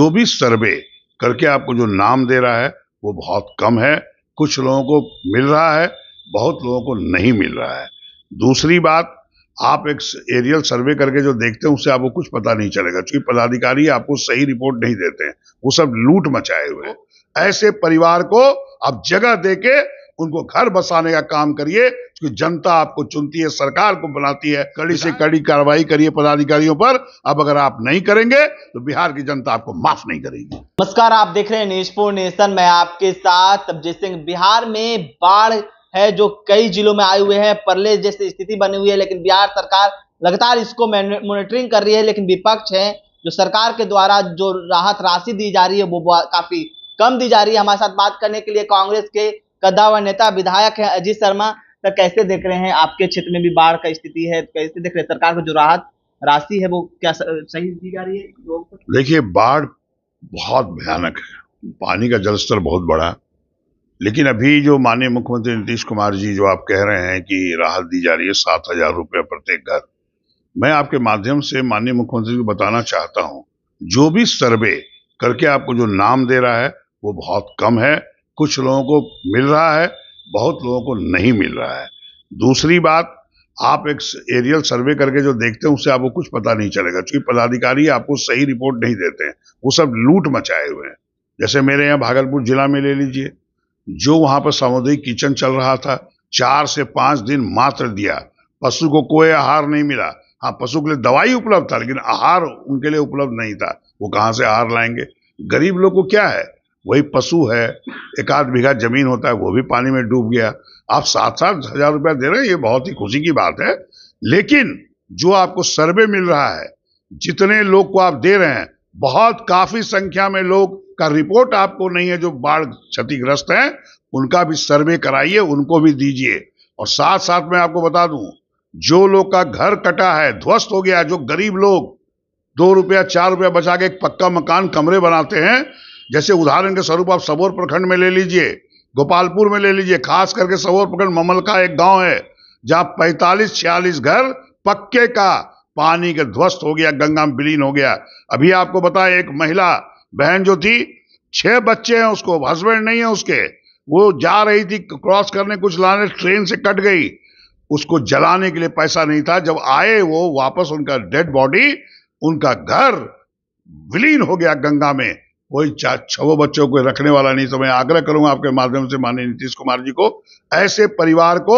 जो भी सर्वे करके आपको जो नाम दे रहा है वो बहुत कम है कुछ लोगों को मिल रहा है बहुत लोगों को नहीं मिल रहा है दूसरी बात आप एक एरियल सर्वे करके जो देखते हैं उससे आपको कुछ पता नहीं चलेगा क्योंकि पदाधिकारी आपको सही रिपोर्ट नहीं देते हैं वो सब लूट मचाए हुए हैं हाँ। ऐसे परिवार को आप जगह दे के उनको घर बसाने का काम करिए क्योंकि जनता आपको चुनती है सरकार को बनाती है कड़ी से कड़ी कार्रवाई करिए पदाधिकारियों पर अब अगर आप नहीं करेंगे तो बिहार की जनता आपको माफ नहीं करेगी नमस्कार आप देख रहे हैं नेशपुर नेशन में आपके साथ सब्जेत सिंह बिहार में बाढ़ है जो कई जिलों में आए हुए हैं परले जैसी स्थिति बनी हुई है लेकिन बिहार सरकार लगातार इसको मॉनिटरिंग कर रही है लेकिन विपक्ष है जो सरकार के द्वारा जो राहत राशि दी जा रही है वो काफी कम दी जा रही है हमारे साथ बात करने के लिए कांग्रेस के व नेता विधायक है अजीत शर्मा सर तो कैसे देख रहे हैं आपके क्षेत्र में भी बाढ़ का स्थिति है तो कैसे देख रहे हैं सरकार को जो राहत राशि है वो क्या सही दी जा रही है देखिए बाढ़ बहुत भयानक है पानी का जलस्तर बहुत बड़ा लेकिन अभी जो माननीय मुख्यमंत्री नीतीश कुमार जी जो आप कह रहे हैं कि राहत दी जा रही है सात हजार रुपये प्रत्येक घर मैं आपके माध्यम से माननीय मुख्यमंत्री को बताना चाहता हूँ जो भी सर्वे करके आपको जो नाम दे रहा है वो बहुत कम है कुछ लोगों को मिल रहा है बहुत लोगों को नहीं मिल रहा है दूसरी बात आप एक एरियल सर्वे करके जो देखते हैं उससे आपको कुछ पता नहीं चलेगा क्योंकि पदाधिकारी आपको सही रिपोर्ट नहीं देते हैं वो सब लूट मचाए हुए हैं जैसे मेरे यहाँ भागलपुर जिला में ले लीजिए जो वहाँ पर सामुदायिक किचन चल रहा था चार से पाँच दिन मात्र दिया पशु को कोई आहार नहीं मिला हाँ पशु के लिए दवाई उपलब्ध था लेकिन आहार उनके लिए उपलब्ध नहीं था वो कहाँ से आहार लाएंगे गरीब लोग को क्या है वही पशु है एक आध बीघा जमीन होता है वो भी पानी में डूब गया आप सात सात हजार रुपया दे रहे हैं ये बहुत ही खुशी की बात है लेकिन जो आपको सर्वे मिल रहा है जितने लोग को आप दे रहे हैं बहुत काफी संख्या में लोग का रिपोर्ट आपको नहीं है जो बाढ़ क्षतिग्रस्त हैं उनका भी सर्वे कराइए उनको भी दीजिए और साथ साथ मैं आपको बता दूं जो लोग का घर कटा है ध्वस्त हो गया जो गरीब लोग दो रुपया चार रुपया बचा के एक पक्का मकान कमरे बनाते हैं जैसे उदाहरण के स्वरूप आप सबोर प्रखंड में ले लीजिए गोपालपुर में ले लीजिए खास करके सबोर प्रखंड ममल का एक गांव है जहां पैंतालीस छियालीस घर पक्के का पानी के ध्वस्त हो गया गंगा में विलीन हो गया अभी आपको बताया एक महिला बहन जो थी छह बच्चे हैं उसको हस्बैंड नहीं है उसके वो जा रही थी क्रॉस करने कुछ लाने ट्रेन से कट गई उसको जलाने के लिए पैसा नहीं था जब आए वो वापस उनका डेड बॉडी उनका घर विलीन हो गया गंगा में कोई छवो बच्चों को रखने वाला नहीं तो मैं आग्रह करूंगा आपके माध्यम से माननीय नीतीश कुमार जी को ऐसे परिवार को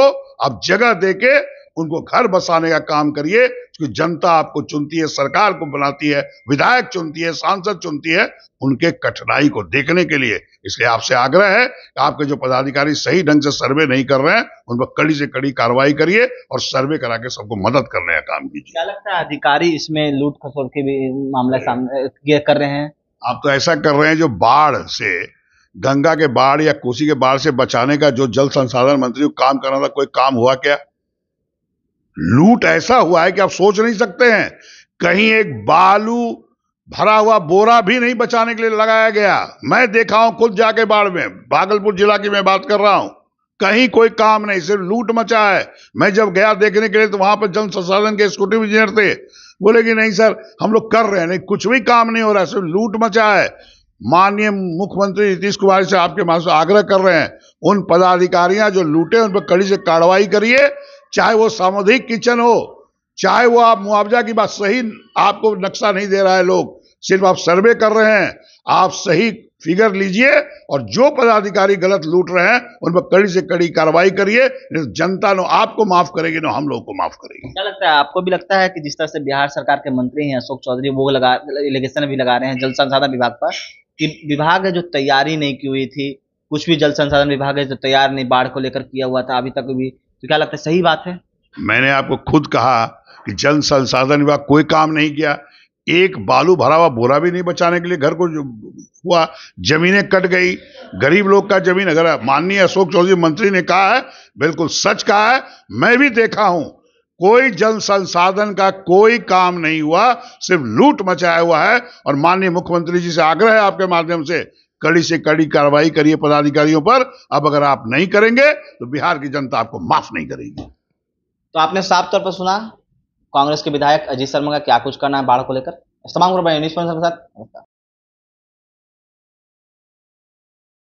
आप जगह देके उनको घर बसाने का काम करिए क्योंकि जनता आपको चुनती है सरकार को बनाती है विधायक चुनती है सांसद चुनती है उनके कठिनाई को देखने के लिए इसलिए आपसे आग्रह है कि आपके जो पदाधिकारी सही ढंग से सर्वे नहीं कर रहे हैं उन पर कड़ी से कड़ी कार्रवाई करिए और सर्वे करा के सबको मदद करने का काम कीजिए क्या लगता है अधिकारी इसमें लूट खसोट के भी मामला सामने कर रहे हैं आप तो ऐसा कर रहे हैं जो बाढ़ से गंगा के बाढ़ या कोसी के बाढ़ से बचाने का जो जल संसाधन मंत्री को काम करना था कोई काम हुआ क्या लूट ऐसा हुआ है कि आप सोच नहीं सकते हैं कहीं एक बालू भरा हुआ बोरा भी नहीं बचाने के लिए लगाया गया मैं देखा हूं खुद जाके बाढ़ में भागलपुर जिला की मैं बात कर रहा हूं कहीं कोई काम नहीं सिर्फ लूट मचा है मैं जब गया देखने के लिए तो वहां पर जल संसाधन के स्कूटी इंजीनियर थे बोले कि नहीं सर हम लोग कर रहे हैं नहीं कुछ भी काम नहीं हो रहा है सिर्फ लूट मचा है माननीय मुख्यमंत्री नीतीश कुमार से आपके मास से आग्रह कर रहे हैं उन पदाधिकारियां जो लूटे उन पर कड़ी से कार्रवाई करिए चाहे वो सामुदायिक किचन हो चाहे वो आप मुआवजा की बात सही आपको नक्शा नहीं दे रहा है लोग सिर्फ आप सर्वे कर रहे हैं आप सही फिगर लीजिए और जो पदाधिकारी गलत लूट रहे हैं उन पर कड़ी से कड़ी कार्रवाई करिए तो जनता नो आपको माफ करेगी नो हम लोगों को माफ करेगी क्या लगता है आपको भी लगता है कि जिस तरह से बिहार सरकार के मंत्री हैं अशोक चौधरी वो लगा एलिगेशन भी लगा रहे हैं जल संसाधन विभाग पर कि विभाग है जो तैयारी नहीं की हुई थी कुछ भी जल संसाधन विभाग है जो तैयार नहीं बाढ़ को लेकर किया हुआ था अभी तक भी तो क्या लगता है सही बात है मैंने आपको खुद कहा कि जल संसाधन विभाग कोई काम नहीं किया एक बालू भरा हुआ बोरा भी नहीं बचाने के लिए घर को हुआ जमीनें कट गई गरीब लोग का जमीन अगर माननीय अशोक चौधरी मंत्री ने कहा है बिल्कुल सच कहा है मैं भी देखा हूं कोई जल संसाधन का कोई काम नहीं हुआ सिर्फ लूट मचाया हुआ है और माननीय मुख्यमंत्री जी से आग्रह है आपके माध्यम से कड़ी से कड़ी कार्रवाई करिए पदाधिकारियों पर अब अगर आप नहीं करेंगे तो बिहार की जनता आपको माफ नहीं करेगी तो आपने साफ तौर पर सुना कांग्रेस के विधायक अजीत शर्मा का क्या कुछ करना है बाढ़ को लेकर तमाम साथ नमस्कार